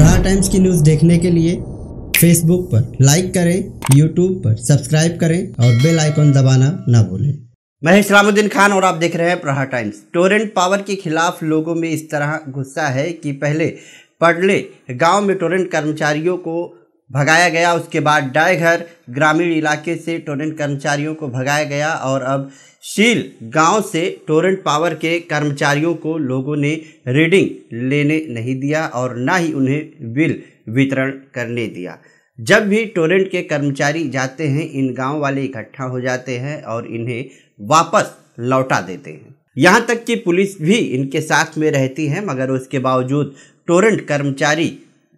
प्रहार टाइम्स की न्यूज़ देखने के लिए फेसबुक पर लाइक करें यूट्यूब पर सब्सक्राइब करें और बेल आइकॉन दबाना ना भूलें मैं इस्लामुद्दीन खान और आप देख रहे हैं प्रहार टाइम्स टोरेंट पावर के खिलाफ लोगों में इस तरह गुस्सा है कि पहले पढ़ले गांव में टोरेंट कर्मचारियों को भगाया गया उसके बाद डायघर ग्रामीण इलाके से टोरेंट कर्मचारियों को भगाया गया और अब शील गांव से टोरेंट पावर के कर्मचारियों को लोगों ने रीडिंग लेने नहीं दिया और ना ही उन्हें बिल वितरण करने दिया जब भी टोरेंट के कर्मचारी जाते हैं इन गांव वाले इकट्ठा हो जाते हैं और इन्हें वापस लौटा देते हैं यहाँ तक कि पुलिस भी इनके साथ में रहती है मगर उसके बावजूद टोरेंट कर्मचारी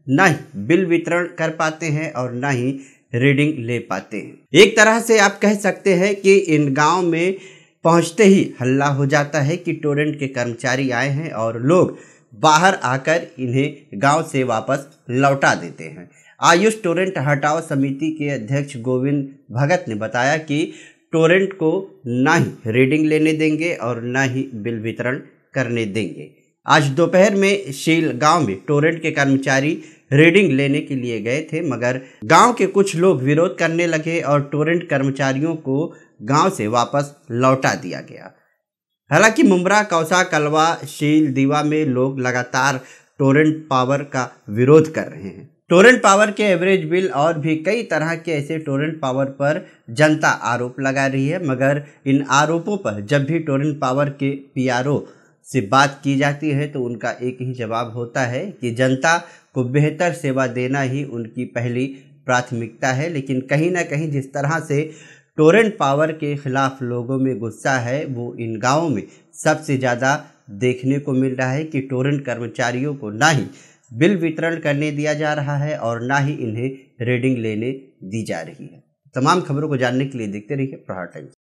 ना ही बिल वितरण कर पाते हैं और ना ही रीडिंग ले पाते हैं एक तरह से आप कह सकते हैं कि इन गांव में पहुंचते ही हल्ला हो जाता है कि टोरेंट के कर्मचारी आए हैं और लोग बाहर आकर इन्हें गांव से वापस लौटा देते हैं आयुष टोरेंट हटाओ समिति के अध्यक्ष गोविंद भगत ने बताया कि टोरेंट को ना ही रीडिंग लेने देंगे और ना ही बिल वितरण करने देंगे आज दोपहर में शील गांव में टोरेंट के कर्मचारी रीडिंग लेने के लिए गए थे मगर गांव के कुछ लोग विरोध करने लगे और टोरेंट कर्मचारियों को गांव से वापस लौटा दिया गया हालांकि मुमरा कौसा कलवा शील दीवा में लोग लगातार टोरेंट पावर का विरोध कर रहे हैं टोरेंट पावर के एवरेज बिल और भी कई तरह के ऐसे टोरेंट पावर पर जनता आरोप लगा रही है मगर इन आरोपों पर जब भी टोरेंट पावर के पीआरओ से बात की जाती है तो उनका एक ही जवाब होता है कि जनता को बेहतर सेवा देना ही उनकी पहली प्राथमिकता है लेकिन कहीं ना कहीं जिस तरह से टोरेंट पावर के खिलाफ लोगों में गुस्सा है वो इन गांवों में सबसे ज़्यादा देखने को मिल रहा है कि टोरेंट कर्मचारियों को ना ही बिल वितरण करने दिया जा रहा है और ना ही इन्हें रीडिंग लेने दी जा रही है तमाम खबरों को जानने के लिए देखते रहिए प्रहार टाइम्स